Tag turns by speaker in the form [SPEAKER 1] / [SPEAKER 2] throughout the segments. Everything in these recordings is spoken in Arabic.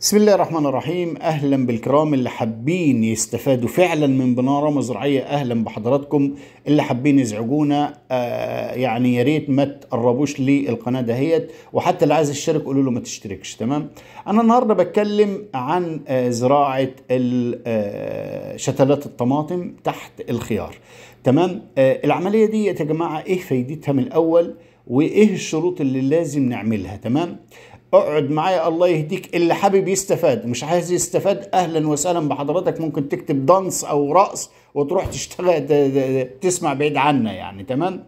[SPEAKER 1] بسم الله الرحمن الرحيم اهلا بالكرام اللي حابين يستفادوا فعلا من بناره مزرعيه اهلا بحضراتكم اللي حابين يزعجونا آه يعني يا ريت ما تقربوش للقناه دهيت وحتى اللي عايز يشترك قولوا له ما تشتركش تمام انا النهارده بتكلم عن آه زراعه آه شتلات الطماطم تحت الخيار تمام آه العمليه دي يا جماعه ايه فايدتها من الاول وايه الشروط اللي لازم نعملها تمام اقعد معايا الله يهديك اللي حابب يستفاد مش عايز يستفاد اهلا وسهلا بحضرتك ممكن تكتب دانس او رقص وتروح تشتغل تسمع بعيد عنا يعني تمام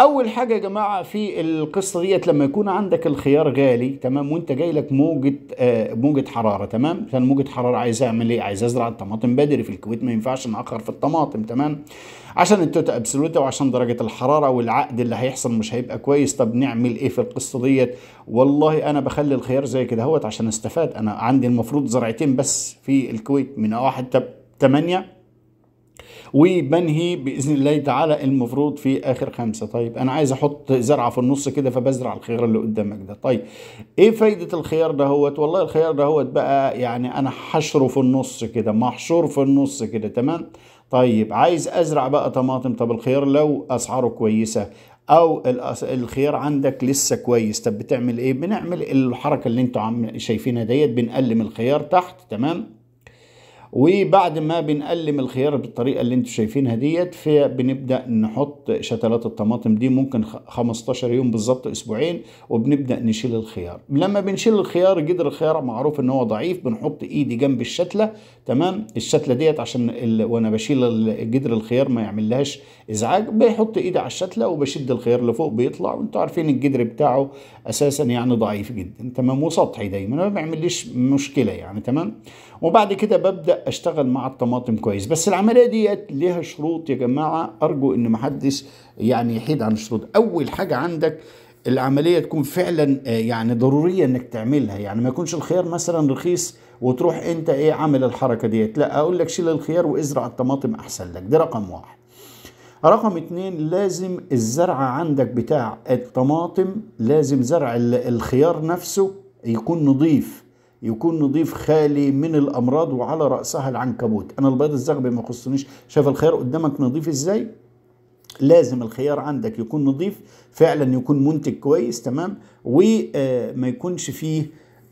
[SPEAKER 1] اول حاجه يا جماعه في القصه ديت لما يكون عندك الخيار غالي تمام وانت جاي لك موجه آه موجه حراره تمام مثلا موجه حراره عايز اعمل ايه عايز ازرع الطماطم بدري في الكويت ما ينفعش ناخر في الطماطم تمام عشان التوت ابسولوت وعشان درجه الحراره والعقد اللي هيحصل مش هيبقى كويس طب نعمل ايه في القصه ديت والله انا بخلي الخيار زي كده اهوت عشان استفاد انا عندي المفروض زرعتين بس في الكويت من واحد 8 وبنهي باذن الله تعالى المفروض في اخر خمسه طيب انا عايز احط زرعه في النص كده فبزرع الخيار اللي قدامك ده طيب ايه فايده الخيار ده هو والله الخيار ده هو بقى يعني انا حشره في النص كده محشور في النص كده تمام طيب عايز ازرع بقى طماطم طب الخيار لو اسعاره كويسه او الخيار عندك لسه كويس طب بتعمل ايه بنعمل الحركه اللي انتوا عم شايفينها ديت بنقلم الخيار تحت تمام وبعد ما بنقلم الخيار بالطريقه اللي انتم شايفينها ديت فبنبدا نحط شتلات الطماطم دي ممكن 15 يوم بالظبط اسبوعين وبنبدا نشيل الخيار لما بنشيل الخيار جدر الخيار معروف ان هو ضعيف بنحط ايدي جنب الشتله تمام الشتله ديت عشان ال... وانا بشيل جدر الخيار ما يعملهاش ازعاج بحط ايدي على الشتله وبشد الخيار لفوق بيطلع وانتم عارفين الجدر بتاعه اساسا يعني ضعيف جدا تمام وسطحي دايما ما بيعمليش مشكله يعني تمام وبعد كده ببدأ أشتغل مع الطماطم كويس بس العملية ديت لها شروط يا جماعة أرجو إن محدش يعني يحيد عن الشروط أول حاجة عندك العملية تكون فعلا آه، يعني ضرورية انك تعملها يعني ما يكونش الخيار مثلا رخيص وتروح انت ايه عامل الحركة ديت لا اقول لك شيل الخيار وازرع الطماطم احسن لك ده رقم واحد رقم اتنين لازم الزرعة عندك بتاع الطماطم لازم زرع الخيار نفسه يكون نظيف يكون نظيف خالي من الامراض وعلى راسها العنكبوت انا البيض الزغبي ما يخصنيش شايف الخيار قدامك نظيف ازاي لازم الخيار عندك يكون نظيف فعلا يكون منتج كويس تمام وما آه، يكونش فيه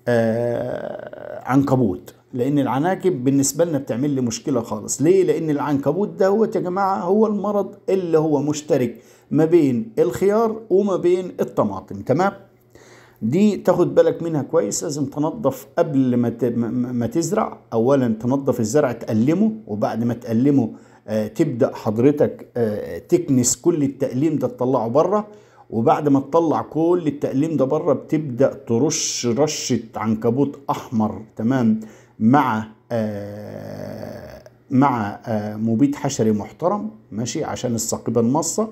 [SPEAKER 1] آه، عنكبوت لان العناكب بالنسبه لنا بتعمل لي مشكله خالص ليه لان العنكبوت ده هو يا جماعه هو المرض اللي هو مشترك ما بين الخيار وما بين الطماطم تمام دي تاخد بالك منها كويس لازم تنظف قبل ما تزرع اولا تنظف الزرع تقلمه وبعد ما تقلمه آه، تبدا حضرتك آه، تكنس كل التقليم ده تطلعه بره وبعد ما تطلع كل التقليم ده بره بتبدا ترش رشه عنكبوت احمر تمام مع آه، مع مبيد حشري محترم ماشي عشان الثقيبه المصه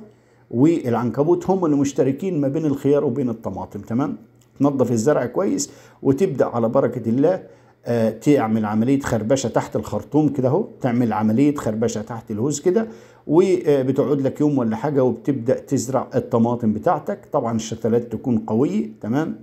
[SPEAKER 1] والعنكبوت هم اللي مشتركين ما بين الخيار وبين الطماطم تمام تنظف الزرع كويس وتبدا على بركه الله آه، تعمل عمليه خربشه تحت الخرطوم كده اهو تعمل عمليه خربشه تحت الهوز كده وبتقعد آه، لك يوم ولا حاجه وبتبدا تزرع الطماطم بتاعتك طبعا الشتلات تكون قويه تمام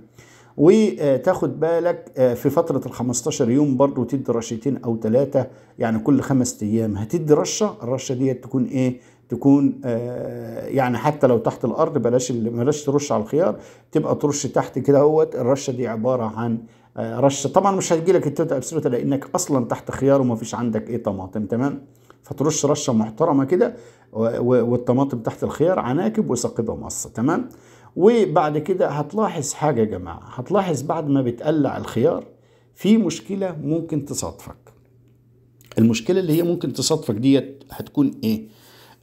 [SPEAKER 1] وتاخد بالك آه، في فترة ال 15 يوم برضو تدي رشتين أو ثلاثة يعني كل خمس أيام هتدي رشة الرشة دي تكون إيه تكون آه، يعني حتى لو تحت الارض بلاش بلاش ترش على الخيار تبقى ترش تحت كده اهوت الرشه دي عباره عن آه، رشه طبعا مش هتجي لك التوتا ابسولوتا لانك اصلا تحت خيار وما فيش عندك ايه طماطم تمام فترش رشه محترمه كده والطماطم تحت الخيار عناكب وسقبها مقصه تمام وبعد كده هتلاحظ حاجة يا جماعة هتلاحظ بعد ما بتقلع الخيار في مشكلة ممكن تصادفك المشكلة اللي هي ممكن تصادفك ديت هتكون ايه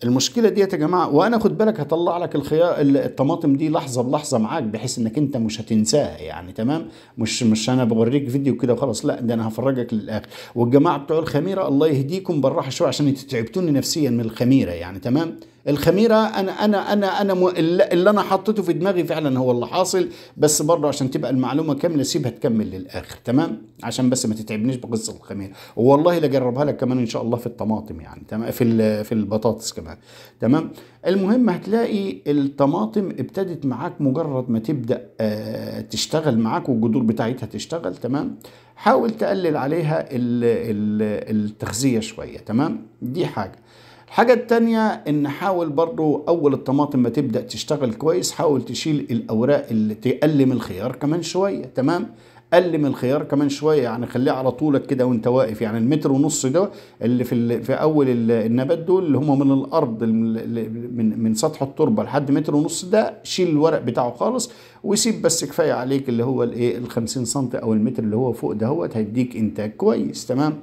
[SPEAKER 1] المشكلة ديت يا جماعة وانا خد بالك هطلع لك الخيار الطماطم دي لحظة بلحظة معاك بحيث انك انت مش هتنساها يعني تمام مش مش انا بوريك فيديو كده وخلاص لا ده انا هفرجك للاخر والجماعة بتوع الخميرة الله يهديكم بالراحة شوية عشان انتوا تعبتوني نفسيا من الخميرة يعني تمام الخميره انا انا انا انا م... اللي انا حطيته في دماغي فعلا هو اللي حاصل بس برضه عشان تبقى المعلومه كامله سيبها تكمل للاخر تمام عشان بس ما تتعبنيش بقصه الخميره والله لاجربها لك كمان ان شاء الله في الطماطم يعني تمام في في البطاطس كمان تمام المهم هتلاقي الطماطم ابتدت معاك مجرد ما تبدا آه، تشتغل معاك والجذور بتاعتها تشتغل تمام حاول تقلل عليها التغذيه شويه تمام دي حاجه الحاجة التانية ان حاول برضو اول الطماطم ما تبدأ تشتغل كويس حاول تشيل الاوراق اللي تقلم الخيار كمان شوية تمام قلم الخيار كمان شويه يعني خليه على طولك كده وانت واقف يعني المتر ونص ده اللي في في اول النبات دول اللي هم من الارض من من سطح التربه لحد متر ونص ده شيل الورق بتاعه خالص وسيب بس كفايه عليك اللي هو الايه ال 50 سم او المتر اللي هو فوق هو هيديك انتاج كويس تمام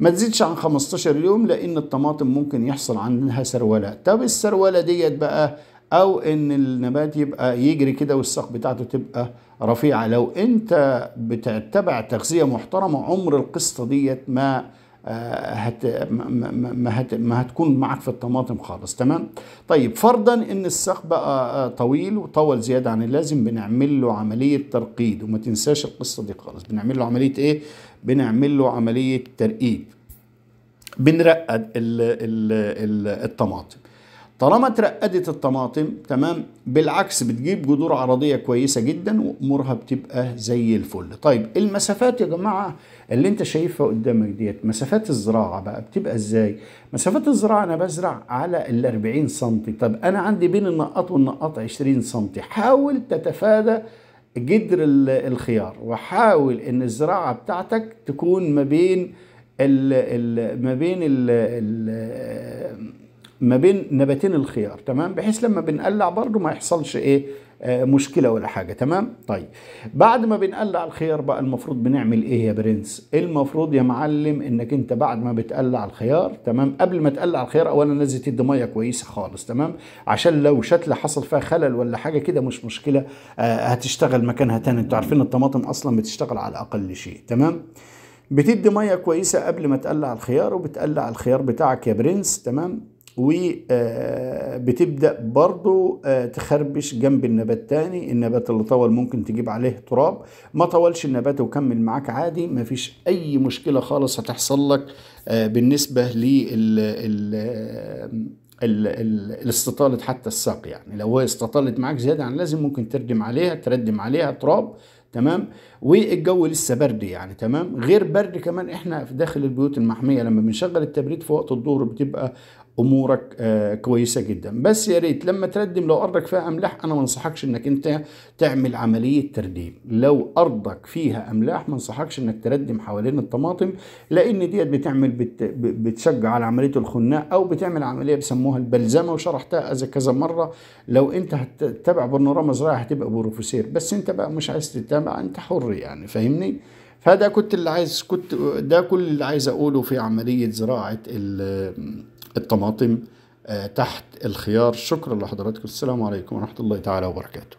[SPEAKER 1] ما تزيدش عن 15 يوم لان الطماطم ممكن يحصل عندها سروله طب السروله ديت بقى او ان النبات يبقى يجري كده والساق بتاعته تبقى رفيعه لو انت بتتبع تغذيه محترمه عمر القصه ديت ما آه، هت ما, هت ما هتكون معك في الطماطم خالص تمام طيب فرضا ان الساق بقى آه، طويل وطول زياده عن اللازم بنعمل له عمليه ترقيد وما تنساش القصه دي خالص بنعمل له عمليه ايه بنعمل له عمليه ترقيد بنرقد الـ الـ الـ الطماطم طالما اترقدت الطماطم تمام بالعكس بتجيب جذور عرضيه كويسه جدا وامورها بتبقى زي الفل طيب المسافات يا جماعه اللي انت شايفها قدامك ديت مسافات الزراعه بقى بتبقى ازاي مسافات الزراعه انا بزرع على ال 40 سم طب انا عندي بين النقاط والنقاط 20 سم حاول تتفادى جدر الخيار وحاول ان الزراعه بتاعتك تكون ما بين ال ما بين ال ما بين نباتين الخيار تمام بحيث لما بنقلع برضه ما يحصلش ايه آه مشكلة ولا حاجة تمام طيب بعد ما بنقلع الخيار بقى المفروض بنعمل ايه يا برنس المفروض يا معلم انك انت بعد ما بتقلع الخيار تمام قبل ما تقلع الخيار اولا لازم تدي مية كويسة خالص تمام عشان لو شتلة حصل فيها خلل ولا حاجة كده مش مشكلة آه هتشتغل مكانها تاني انتوا عارفين الطماطم اصلا بتشتغل على اقل شيء تمام بتدي ميه كويسه قبل ما تقلع الخيار وبتقلع الخيار بتاعك يا برنس تمام وبتبدأ آه، برضو آه، تخربش جنب النبات تاني النبات اللي طول ممكن تجيب عليه تراب ما طولش النبات وكمل معاك عادي ما فيش أي مشكلة خالص هتحصل لك آه، بالنسبة لل الاستطالة حتى الساق يعني لو هي استطالت معاك زيادة عن لازم ممكن تردم عليها تردم عليها تراب تمام والجو لسه برد يعني تمام غير برد كمان احنا في داخل البيوت المحميه لما بنشغل التبريد في وقت الظهر بتبقى امورك آه، كويسه جدا بس يا ريت لما تردم لو ارضك فيها املاح انا ما انصحكش انك انت تعمل عمليه ترديم لو ارضك فيها املاح ما انصحكش انك تردم حوالين الطماطم لان ديت بتعمل بت بتشجع على عمليه الخناق او بتعمل عمليه بيسموها البلزمه وشرحتها كذا كذا مره لو انت هتتبع برنامج زراعي هتبقى بروفيسير بس انت بقى مش عايز تتابع انت حر يعني فاهمني فده كنت اللي عايز كنت ده كل اللي عايز اقوله في عمليه زراعه الطماطم آه، تحت الخيار شكرا لحضراتكم السلام عليكم ورحمة الله تعالى وبركاته